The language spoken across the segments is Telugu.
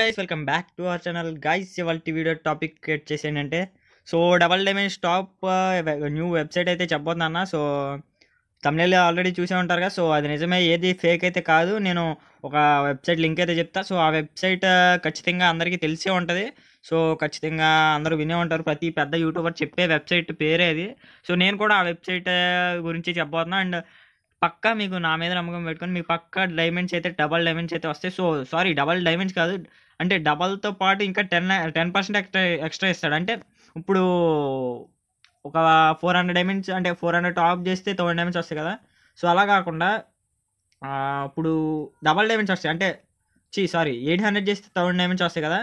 guys welcome back to our channel guys ఇవాళ వీడియో టాపిక్ క్రియేట్ చేసేంటంటే so double diamonds top new website అయితే చెప్పబోతున్నా సో తమిళలో ఆల్రెడీ చూసే ఉంటారు కదా సో అది నిజమే ఏది ఫేక్ అయితే కాదు నేను ఒక వెబ్సైట్ లింక్ అయితే చెప్తాను సో ఆ వెబ్సైట్ uh, ఖచ్చితంగా అందరికీ తెలిసే ఉంటుంది సో ఖచ్చితంగా అందరూ వినే ఉంటారు ప్రతి పెద్ద యూట్యూబర్ చెప్పే వెబ్సైట్ పేరే అది సో నేను కూడా ఆ వెబ్సైట్ uh, గురించి చెప్పబోతున్నా అండ్ పక్కా మీకు నా మీద నమ్మకం పెట్టుకొని మీకు పక్క డైమండ్స్ అయితే డబల్ డైమండ్స్ అయితే వస్తాయి సో సారీ డబల్ డైమండ్స్ కాదు అంటే డబల్తో పాటు ఇంకా ten ten percent extra extra ఇస్తాడు అంటే ఇప్పుడు ఒక ఫోర్ హండ్రెడ్ ఎమ్ఎన్స్ అంటే ఫోర్ హండ్రెడ్ టాప్ చేస్తే థౌసండ్ ఎమిన్స్ వస్తాయి కదా సో అలా కాకుండా ఇప్పుడు డబల్ డైమెన్స్ వస్తాయి అంటే చీ సారీ ఎయిట్ హండ్రెడ్ చేస్తే థౌసండ్ డైమండ్స్ వస్తాయి కదా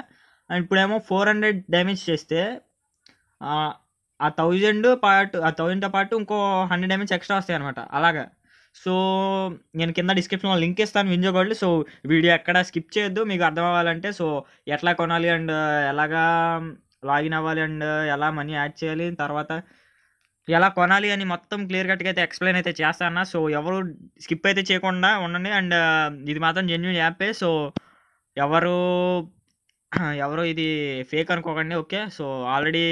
అండ్ ఇప్పుడేమో ఫోర్ హండ్రెడ్ డైమండ్స్ చేస్తే ఆ థౌజండ్ పాటు ఆ థౌజండ్తో పాటు ఇంకో హండ్రెడ్ డైమండ్స్ ఎక్స్ట్రా వస్తాయి అనమాట అలాగా సో నేను కింద డిస్క్రిప్షన్లో లింక్ ఇస్తాను వింజో సో వీడియో ఎక్కడ స్కిప్ చేయొద్దు మీకు అర్థం అవ్వాలంటే సో ఎట్లా కొనాలి అండ్ ఎలాగా లాగిన్ అవ్వాలి అండ్ ఎలా మనీ యాడ్ చేయాలి తర్వాత ఎలా కొనాలి అని మొత్తం క్లియర్ కట్గా అయితే ఎక్స్ప్లెయిన్ అయితే చేస్తాను సో ఎవరు స్కిప్ అయితే చేయకుండా ఉండండి అండ్ ఇది మాత్రం జెన్యున్ యాపే సో ఎవరు ఎవరు ఇది ఫేక్ అనుకోకండి ఓకే సో ఆల్రెడీ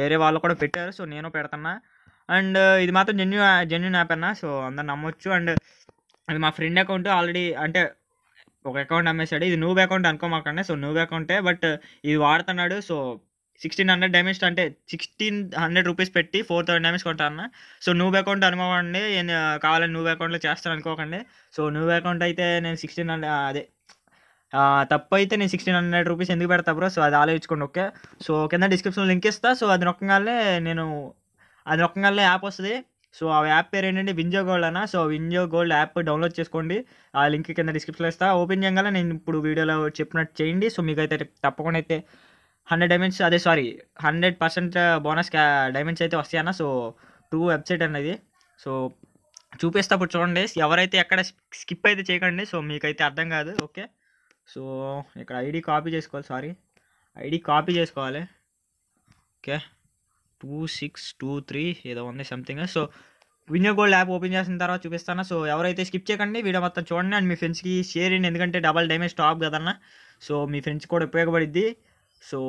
వేరే వాళ్ళు కూడా పెట్టారు సో నేను పెడుతున్నా అండ్ ఇది మాత్రం జెన్యున్ జెన్యున్ యాప్ అన్న సో అందరు నమ్మొచ్చు అండ్ అది మా ఫ్రెండ్ అకౌంట్ ఆల్రెడీ అంటే ఒక అకౌంట్ అమ్మేశాడు ఇది నూబ్ అకౌంట్ అనుకోమాకండి సో నూబ్ అకౌంటే బట్ ఇది వాడుతున్నాడు సో సిక్స్టీన్ హండ్రెడ్ డ్యామేజ్ అంటే సిక్స్టీన్ హండ్రెడ్ రూపీస్ పెట్టి ఫోర్ థౌసండ్ డ్యామేజ్ కొంటాను సో నూబ్ అకౌంట్ అనుకోకండి కావాలని నూబ్ అకౌంట్లో చేస్తాను అనుకోకండి సో నూబ్ అకౌంట్ అయితే నేను సిక్స్టీన్ హండ్రెడ్ అదే తప్పు అయితే నేను సిక్స్టీన్ హండ్రెడ్ రూపీస్ ఎందుకు పెడతా బ్రో సో అది ఆలోచించుకోండి ఓకే సో కింద డిస్క్రిప్షన్లో లింక్ ఇస్తా సో అది నొక్కగానే నేను అది నొక్కగానే యాప్ వస్తుంది సో ఆ యాప్ పేరు ఏంటంటే వింజో గోల్డ్ అన్న so WinZO gold app download చేసుకోండి ఆ లింక్ కింద డిస్క్రిప్షన్లో ఇస్తా ఓపెన్ చేయగానే నేను ఇప్పుడు వీడియోలో చెప్పినట్టు చేయండి సో మీకు అయితే తప్పకుండా అయితే హండ్రెడ్ డైమండ్స్ అదే sorry hundred percent bonus diamonds అయితే వస్తాయన్న సో టూ వెబ్సైట్ అన్నది సో చూపిస్తా ఇప్పుడు చూడండి ఎవరైతే ఎక్కడ స్కిప్ అయితే చేయకండి సో మీకైతే అర్థం కాదు ఓకే సో ఇక్కడ ఐడి కాపీ చేసుకోవాలి సారీ ఐడి కాపీ చేసుకోవాలి okay two six two three ఏదో ఉంది something so WinZO gold app open చేసిన తర్వాత చూపిస్తాను సో ఎవరైతే స్కిప్ చేయకండి వీడియో మొత్తం చూడండి అండ్ మీ ఫ్రెండ్స్కి షేర్ అయ్యింది ఎందుకంటే డబల్ డ్యామేజ్ స్టాప్ కదన్న సో మీ ఫ్రెండ్స్ కూడా ఉపయోగపడిద్ది సో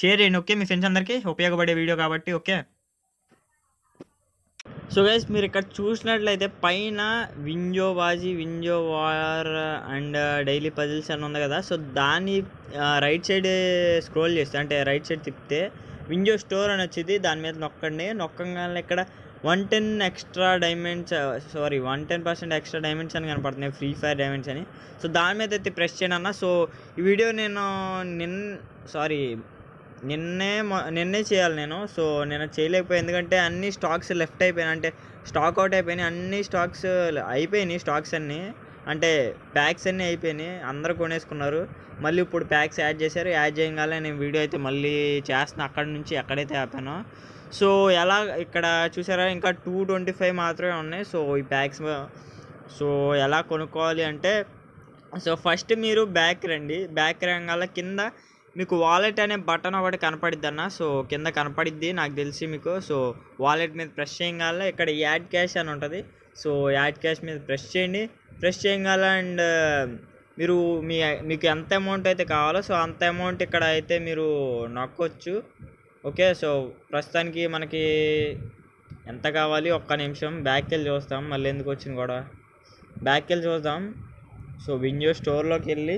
షేర్ చేయండి ఓకే మీ ఫ్రెండ్స్ అందరికీ ఉపయోగపడే వీడియో కాబట్టి ఓకే సో గైస్ మీరు ఇక్కడ చూసినట్లయితే పైన WinZO WinZO war and uh, daily puzzles అని ఉంది కదా సో దాన్ని రైట్ సైడ్ స్క్రోల్ చేస్తే అంటే రైట్ సైడ్ తిప్పితే వింజో స్టోర్ అని వచ్చింది దాని మీద నొక్కండి నొక్కగానే ఇక్కడ one ten extra diamonds sorry one ten percent extra diamonds అని కనపడుతున్నాయి ఫ్రీ ఫైర్ డైమండ్స్ అని సో దాని మీద అయితే ప్రెస్ చేయనన్నా సో ఈ వీడియో నేను నిన్ సారీ నిన్నే నిన్నే చేయాలి నేను సో నేను చేయలేకపోయాను ఎందుకంటే అన్ని స్టాక్స్ లెఫ్ట్ అయిపోయినాయి అంటే స్టాక్ అవుట్ అయిపోయినాయి అన్ని స్టాక్స్ అయిపోయినాయి స్టాక్స్ అన్నీ అంటే ప్యాక్స్ అన్నీ అయిపోయినాయి అందరూ కొనేసుకున్నారు మళ్ళీ ఇప్పుడు ప్యాక్స్ యాడ్ చేశారు యాడ్ చేయగానే నేను వీడియో అయితే మళ్ళీ చేస్తున్నా అక్కడి నుంచి ఎక్కడైతే ఆపానో సో ఎలా ఇక్కడ చూసారా ఇంకా టూ ట్వంటీ ఫైవ్ మాత్రమే ఉన్నాయి సో ఈ ప్యాక్స్ సో ఎలా కొనుక్కోవాలి అంటే సో ఫస్ట్ మీరు బ్యాక్ రండి బ్యాక్ రంగాల కింద మీకు వాలెట్ అనే బటన్ ఒకటి కనపడిద్ది అన్న సో కింద కనపడిద్ది నాకు తెలిసి మీకు సో వాలెట్ మీద ప్రెస్ చేయగల ఇక్కడ యాడ్ క్యాష్ అని ఉంటుంది సో యాడ్ క్యాష్ మీద ప్రెస్ చేయండి ప్రెస్ చేయగల అండ్ మీరు మీ మీకు ఎంత అమౌంట్ అయితే కావాలో సో అంత అమౌంట్ ఇక్కడ అయితే మీరు నొక్కొచ్చు ఓకే సో ప్రస్తుతానికి మనకి ఎంత కావాలి ఒక్క నిమిషం బ్యాక్కి వెళ్ళి చూస్తాం మళ్ళీ ఎందుకు వచ్చింది కూడా బ్యాక్కి వెళ్ళి చూద్దాం సో విండో స్టోర్లోకి వెళ్ళి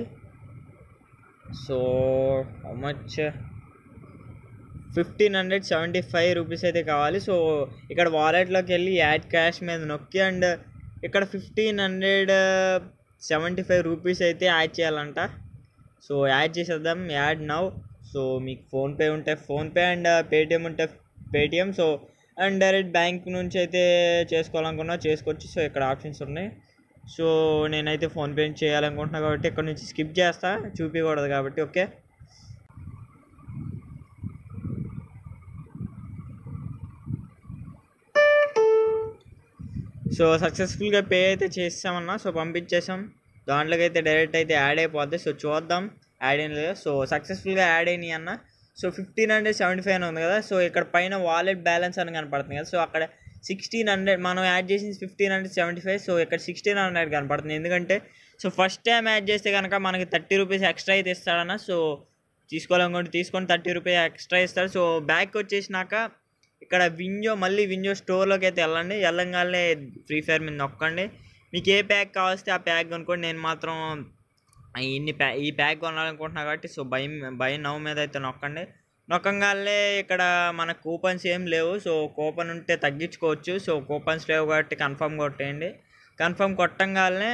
so how much fifteen hundred seventy five rupees అయితే కావాలి సో ఇక్కడ వాలెట్లోకి వెళ్ళి యాడ్ క్యాష్ మీద నొక్కి అండ్ ఇక్కడ fifteen hundred seventy five rupees అయితే యాడ్ చేయాలంట సో యాడ్ చేసేద్దాం యాడ్ నౌ సో మీకు ఫోన్పే ఉంటే ఫోన్పే అండ్ పేటిఎం ఉంటే Paytm so and direct bank నుంచి అయితే చేసుకోవాలనుకున్నా చేసుకోవచ్చు సో ఇక్కడ ఆప్షన్స్ ఉన్నాయి సో నేనైతే ఫోన్పే చేయాలనుకుంటున్నాను కాబట్టి ఇక్కడ నుంచి స్కిప్ చేస్తా చూపించకూడదు కాబట్టి ఓకే సో సక్సెస్ఫుల్గా పే అయితే చేసామన్నా సో పంపించేసాం దాంట్లోకి అయితే డైరెక్ట్ అయితే యాడ్ అయిపోద్ది సో చూద్దాం యాడ్ అయిన లేదా సో సక్సెస్ఫుల్గా యాడ్ అయినాయి అన్న so fifteen hundred seventy five ఉంది కదా సో ఇక్కడ పైన వాలెట్ బ్యాలెన్స్ అని కనపడుతుంది కదా సో అక్కడ సిక్స్టీన్ హండ్రెడ్ మనం యాడ్ చేసింది fifteen hundred seventy five so ఇక్కడ సిక్స్టీన్ హండ్రెడ్ కనపడుతుంది ఎందుకంటే సో ఫస్ట్ టైం యాడ్ చేస్తే కనుక మనకి థర్టీ రూపీస్ ఎక్స్ట్రా అయితే ఇస్తాడన్న సో తీసుకోవాలనుకోండి తీసుకొని థర్టీ రూపీస్ ఎక్స్ట్రా ఇస్తాడు సో బ్యాక్ వచ్చేసినాక ఇక్కడ వింజో మళ్ళీ వింజో స్టోర్లోకి అయితే వెళ్ళండి వెళ్ళంగానే ఫ్రీ ఫైర్ మీద నొక్కండి మీకు ఏ ప్యాక్ కావస్తే ఆ ప్యాక్ కొనుక్కోండి నేను మాత్రం ఇన్ని ప్యా ఈ ప్యాక్ కొనాలనుకుంటున్నా కాబట్టి సో భయం భయం నవ్వు మీద అయితే నొక్కండి నొక్కంగానే ఇక్కడ మన కూపన్స్ ఏం లేవు సో కూపన్ ఉంటే తగ్గించుకోవచ్చు సో కూపన్స్ లేవు కాబట్టి కన్ఫర్మ్ కొట్టేయండి కన్ఫర్మ్ కొట్టంగానే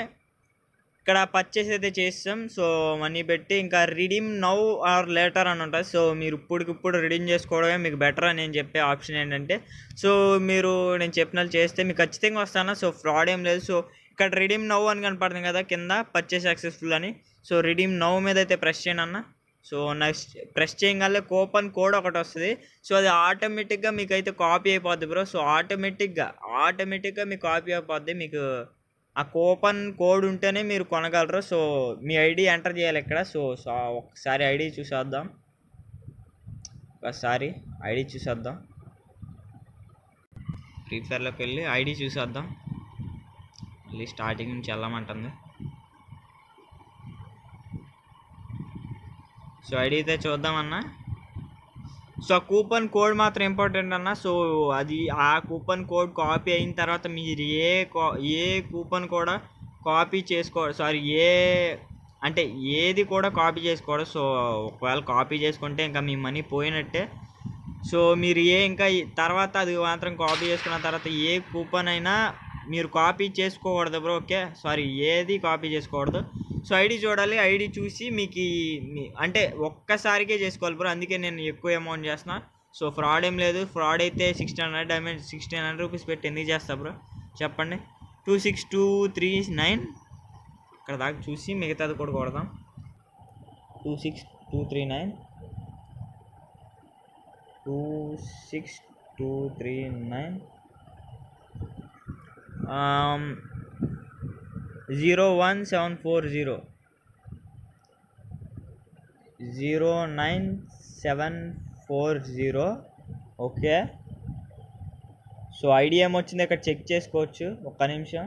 ఇక్కడ పర్చేస్ అయితే చేస్తాం సో మనీ పెట్టి ఇంకా రిడీమ్ నౌ ఆర్ లేటర్ అని ఉంటుంది సో మీరు ఇప్పటికిప్పుడు రిడీమ్ చేసుకోవడమే మీకు బెటర్ అని నేను చెప్పే ఆప్షన్ ఏంటంటే సో మీరు నేను చెప్పిన చేస్తే మీకు ఖచ్చితంగా వస్తాను సో ఫ్రాడ్ ఏం లేదు సో ఇక్కడ రిడీమ్ నౌ అని కనపడుతుంది కదా కింద పర్చేస్ సక్సెస్ఫుల్ అని సో రిడీమ్ నౌ మీద అయితే ప్రెస్ చేయను అన్న సో నెక్స్ట్ ప్రెస్ చేయగానే కూపన్ కోడ్ ఒకటి వస్తుంది సో అది ఆటోమేటిక్గా మీకు అయితే కాపీ అయిపోద్ది బ్రో సో ఆటోమేటిక్గా ఆటోమేటిక్గా మీకు కాపీ అయిపోద్ది మీకు ఆ కూపన్ కోడ్ ఉంటేనే మీరు కొనగలరు సో మీ ఐడి ఎంటర్ చేయాలి ఇక్కడ సో ఒకసారి ఐడి చూసేద్దాం ఒకసారి ఐడి చూసేద్దాం ఫ్రీ ఫైర్లోకి వెళ్ళి ఐడి చూసేద్దాం మళ్ళీ స్టార్టింగ్ నుంచి వెళ్ళమంటుంది సో ఐడి అయితే చూద్దామన్నా సో ఆ కూపన్ కోడ్ మాత్రం ఇంపార్టెంట్ అన్న సో అది ఆ కూపన్ కోడ్ కాపీ అయిన తర్వాత మీరు ఏ ఏ కూపన్ కూడా కాపీ చేసుకో సారీ ఏ అంటే ఏది కూడా కాపీ చేసుకోవడం సో ఒకవేళ కాపీ చేసుకుంటే ఇంకా మీ మనీ పోయినట్టే సో మీరు ఏ ఇంకా తర్వాత అది మాత్రం కాపీ చేసుకున్న తర్వాత ఏ కూపన్ అయినా మీరు కాపీ చేసుకోకూడదు బ్రో ఓకే సారీ ఏది కాపీ చేసుకోకూడదు సో ఐడి చూడాలి ఐడి చూసి మీకు అంటే ఒక్కసారికే చేసుకోవాలి బ్రో అందుకే నేను ఎక్కువ అమౌంట్ చేస్తున్నా సో ఫ్రాడ్ ఏం లేదు ఫ్రాడ్ అయితే sixteen hundred I mean sixteen hundred rupees పెట్టి ఎందుకు చేస్తా బ్రో చెప్పండి two six two three nine ఇక్కడ దాకా చూసి మిగతాది కూడా కొడదాం two six two three nine two six two three nine zero one seven four zero zero nine seven four zero okay so ID ఏమొచ్చింది ఇక్కడ చెక్ చేసుకోవచ్చు ఒక్క నిమిషం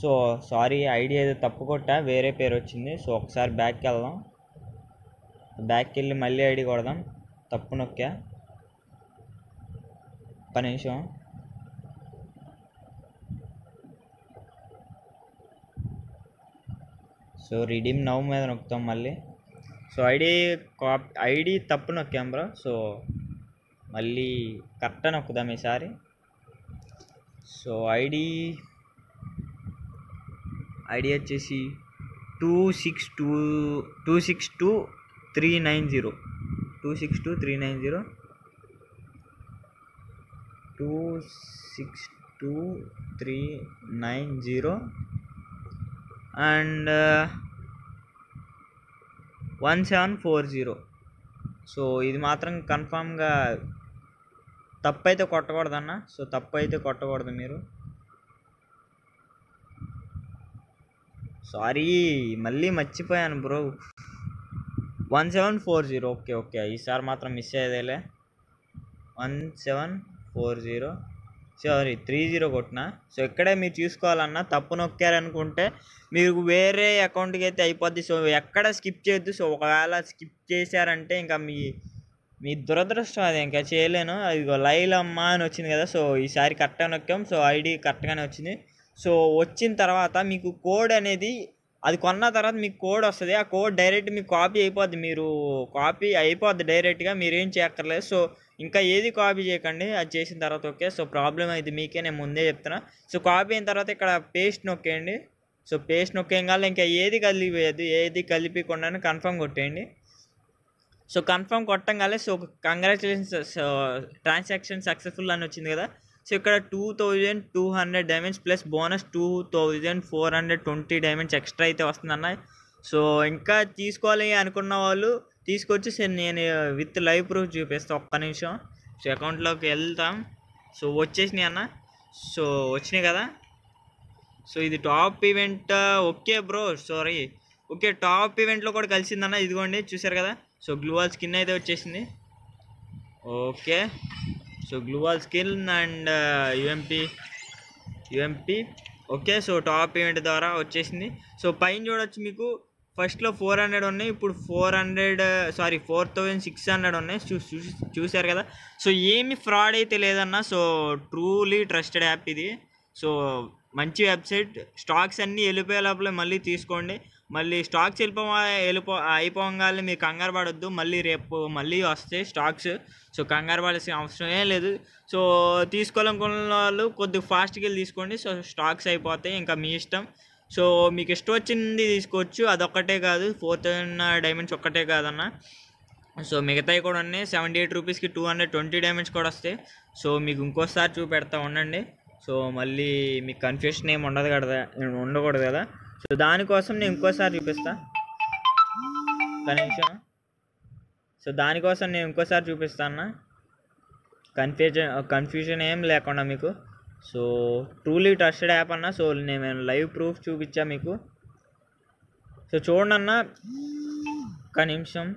సో సారీ ఐడి ఏదో తప్పు కొట్టా వేరే పేరు వచ్చింది సో ఒకసారి బ్యాక్కి వెళ్దాం బ్యాక్కి వెళ్ళి మళ్ళీ ఐడి కొడదాం తప్పు నొక్కా ఒక్క నిమిషం సో రిడీమ్ నవ్ మీద నొక్కుతాం మళ్ళీ సో ఐడి కాప్ ఐడి తప్పు నొక్కాం బ్రో సో మళ్ళీ కరెక్ట్ నొక్కుదాం ఈసారి సో ఐడి ఐడి వచ్చేసి two six two two six two three nine zero two six two three nine zero two six two three nine zero and one seven four zero so ಇದು ಮಾತ್ರ ಕನ್ಫರ್ಮ ತಪ್ಪೈತ ಕೊಟ್ಟಕೂಡಣ್ಣ ಸೊ ಕೊಟ್ಟಬಾರ್ದು ನೀರು ಸಾರಿ ಮಲ್ಲಿ sorry bro one seven four zero okay okay ಈ ಸಾರ್ ಮಾತ್ರ ಮಿಸ್ ಅಯ್ಯ one seven four zero sorry three zero కొట్టిన సో ఇక్కడే మీరు చూసుకోవాలన్నా తప్పు నొక్కారనుకుంటే మీరు వేరే అకౌంట్కి అయితే అయిపోద్ది సో ఎక్కడ స్కిప్ చేయొద్దు సో ఒకవేళ స్కిప్ చేశారంటే ఇంకా మీ మీ దురదృష్టం అది ఇంకా చేయలేను అది లైలమ్మ అని వచ్చింది కదా సో ఈసారి కరెక్ట్గా నొక్కాం సో ఐడి కరెక్ట్గానే వచ్చింది సో వచ్చిన తర్వాత మీకు కోడ్ అనేది అది కొన్న తర్వాత మీకు కోడ్ వస్తుంది ఆ కోడ్ డైరెక్ట్ మీకు కాపీ అయిపోద్ది మీరు కాపీ అయిపోద్ది డైరెక్ట్గా మీరేం చేయక్కర్లేదు సో ఇంకా ఏది కాపీ చేయకండి అది చేసిన తర్వాత ఓకే సో ప్రాబ్లం అయితే మీకే నేను ముందే చెప్తున్నా సో కాపీ అయిన తర్వాత ఇక్కడ పేస్ట్ నొక్కేయండి సో పేస్ట్ కాదు ఇంకా ఏది కలిపేయద్దు ఏది కలిపికుండా కన్ఫర్మ్ కొట్టేయండి సో కన్ఫర్మ్ కొట్టంగానే సో కంగ్రాచులేషన్స్ ట్రాన్సాక్షన్ సక్సెస్ఫుల్ అని వచ్చింది కదా సో ఇక్కడ two thousand two hundred diamonds plus bonus two thousand four hundred twenty diamonds extra అయితే వస్తుందన్న సో ఇంకా తీసుకోవాలి అనుకున్న వాళ్ళు తీసుకొచ్చి నేను విత్ లైవ్ ప్రూఫ్ చూపిస్తాను ఒక్క నిమిషం సో అకౌంట్లోకి వెళ్తాం సో వచ్చేసినాయి అన్న సో వచ్చినాయి కదా సో ఇది top event okay bro sorry okay top ఈవెంట్లో కూడా కలిసిందన్న ఇదిగోండి చూసారు కదా సో గ్లూవాల్ స్కిన్ అయితే వచ్చేసింది okay so glue skill and and uh, okay so top event ద్వారా వచ్చేసింది సో పైన చూడొచ్చు మీకు ఫస్ట్లో ఫోర్ హండ్రెడ్ ఉన్నాయి ఇప్పుడు four hundred sorry four thousand six hundred ఉన్నాయి చూసి చూశారు కదా సో ఏమి ఫ్రాడ్ అయితే లేదన్నా సో ట్రూలీ ట్రస్టెడ్ యాప్ ఇది సో మంచి వెబ్సైట్ స్టాక్స్ అన్నీ వెళ్ళిపోయే లోపల మళ్ళీ తీసుకోండి మళ్ళీ స్టాక్స్ వెళ్ళిపో వెళ్ళిపో అయిపోగానే మీరు కంగారు పడొద్దు మళ్ళీ రేపు మళ్ళీ వస్తాయి స్టాక్స్ సో కంగారు పడాల్సిన అవసరమే లేదు సో తీసుకోవాలనుకున్న వాళ్ళు కొద్దిగా ఫాస్ట్కి వెళ్ళి తీసుకోండి సో స్టాక్స్ అయిపోతాయి ఇంకా మీ ఇష్టం సో మీకు ఇష్టం వచ్చింది తీసుకోవచ్చు అదొక్కటే కాదు ఫోర్ థౌజండ్ డైమండ్స్ ఒక్కటే కాదన్న సో మిగతాయి కూడా ఉన్నాయి సెవెంటీ ఎయిట్ రూపీస్కి టూ హండ్రెడ్ ట్వంటీ డైమండ్స్ కూడా వస్తాయి సో మీకు ఇంకోసారి చూపెడతా ఉండండి సో మళ్ళీ మీకు కన్ఫ్యూషన్ ఏమి ఉండదు కదా ఉండకూడదు కదా సో దానికోసం నేను ఇంకోసారి చూపిస్తా కనీసం సో దానికోసం నేను ఇంకోసారి చూపిస్తాను కన్ఫ్యూజన్ కన్ఫ్యూజన్ ఏం లేకుండా మీకు సో ట్రూలీ ట్రస్టెడ్ యాప్ అన్న సో నేను లైవ్ ప్రూఫ్ చూపించా మీకు సో చూడండి అన్న ఒక్క నిమిషం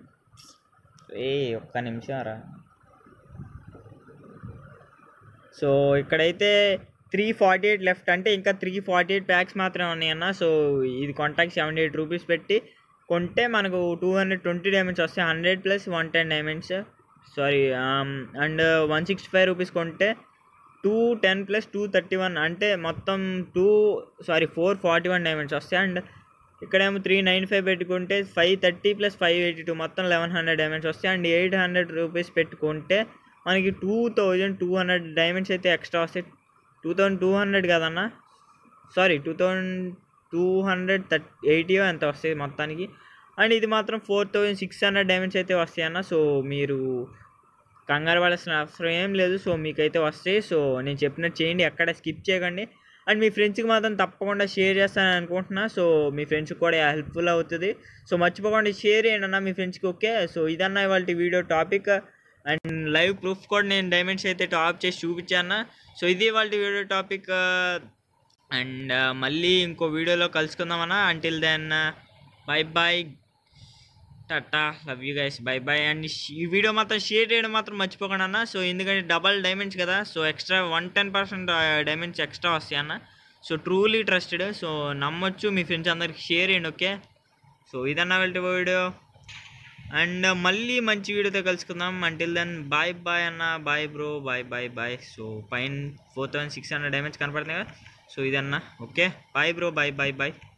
ఏ ఒక్క నిమిషం రా సో ఇక్కడైతే త్రీ ఫార్టీ ఎయిట్ లెఫ్ట్ అంటే ఇంకా త్రీ ఫార్టీ ఎయిట్ ప్యాక్స్ మాత్రమే ఉన్నాయన్న సో ఇది కాంటాక్ట్ సెవెంటీ ఎయిట్ రూపీస్ పెట్టి కొంటే మనకు టూ హండ్రెడ్ ట్వంటీ డైమండ్స్ వస్తాయి hundred plus one ten diamonds sorry and one sixty five rupees కొంటే two ten plus two thirty one అంటే మొత్తం two sorry four forty one diamonds వస్తాయి అండ్ ఇక్కడేమో త్రీ నైన్ ఫైవ్ పెట్టుకుంటే five thirty plus five eighty two మొత్తం లెవెన్ హండ్రెడ్ డైమండ్స్ వస్తాయి అండ్ ఎయిట్ హండ్రెడ్ రూపీస్ పెట్టుకుంటే మనకి two thousand two hundred diamonds అయితే ఎక్స్ట్రా వస్తాయి టూ థౌజండ్ టూ హండ్రెడ్ కదన్నా sorry two thousand two hundred thirty eighty ఎంత వస్తుంది మొత్తానికి అండ్ ఇది మాత్రం four thousand six hundred damage అయితే వస్తాయి అన్న సో మీరు కంగారు పడాల్సిన అవసరం ఏం లేదు సో మీకైతే వస్తాయి సో నేను చెప్పినట్టు చేయండి ఎక్కడ స్కిప్ చేయకండి అండ్ మీ ఫ్రెండ్స్కి మాత్రం తప్పకుండా షేర్ చేస్తానని అనుకుంటున్నా సో మీ ఫ్రెండ్స్కి కూడా హెల్ప్ఫుల్ అవుతుంది సో మర్చిపోకుండా షేర్ చేయండి అన్న మీ ఫ్రెండ్స్కి ఓకే సో ఇదన్న ఇవాళ video topic and live proof కూడా నేను డైమండ్స్ అయితే టాప్ చేసి చూపించాను సో ఇది వాళ్ళ వీడియో టాపిక్ అండ్ మళ్ళీ ఇంకో వీడియోలో కలుసుకుందామన్నా until then bye bye tata love you guys bye bye and ఈ వీడియో మాత్రం షేర్ చేయడం మాత్రం మర్చిపోకండి అన్న సో ఎందుకంటే డబల్ డైమండ్స్ కదా so extra one ten percent diamonds extra వస్తాయి అన్న సో ట్రూలీ ట్రస్టెడ్ సో నమ్మొచ్చు మీ ఫ్రెండ్స్ అందరికి షేర్ చేయండి ఓకే సో ఇదన్నా వెళ్ళి వీడియో अंड मल्ल मंच वीडियो तो कल्कदा अंटल दाय बाय अना bye bro bye bye bye so pan four thousand six hundred damage कनपड़ना सो इधना okay bye bro bye bye bye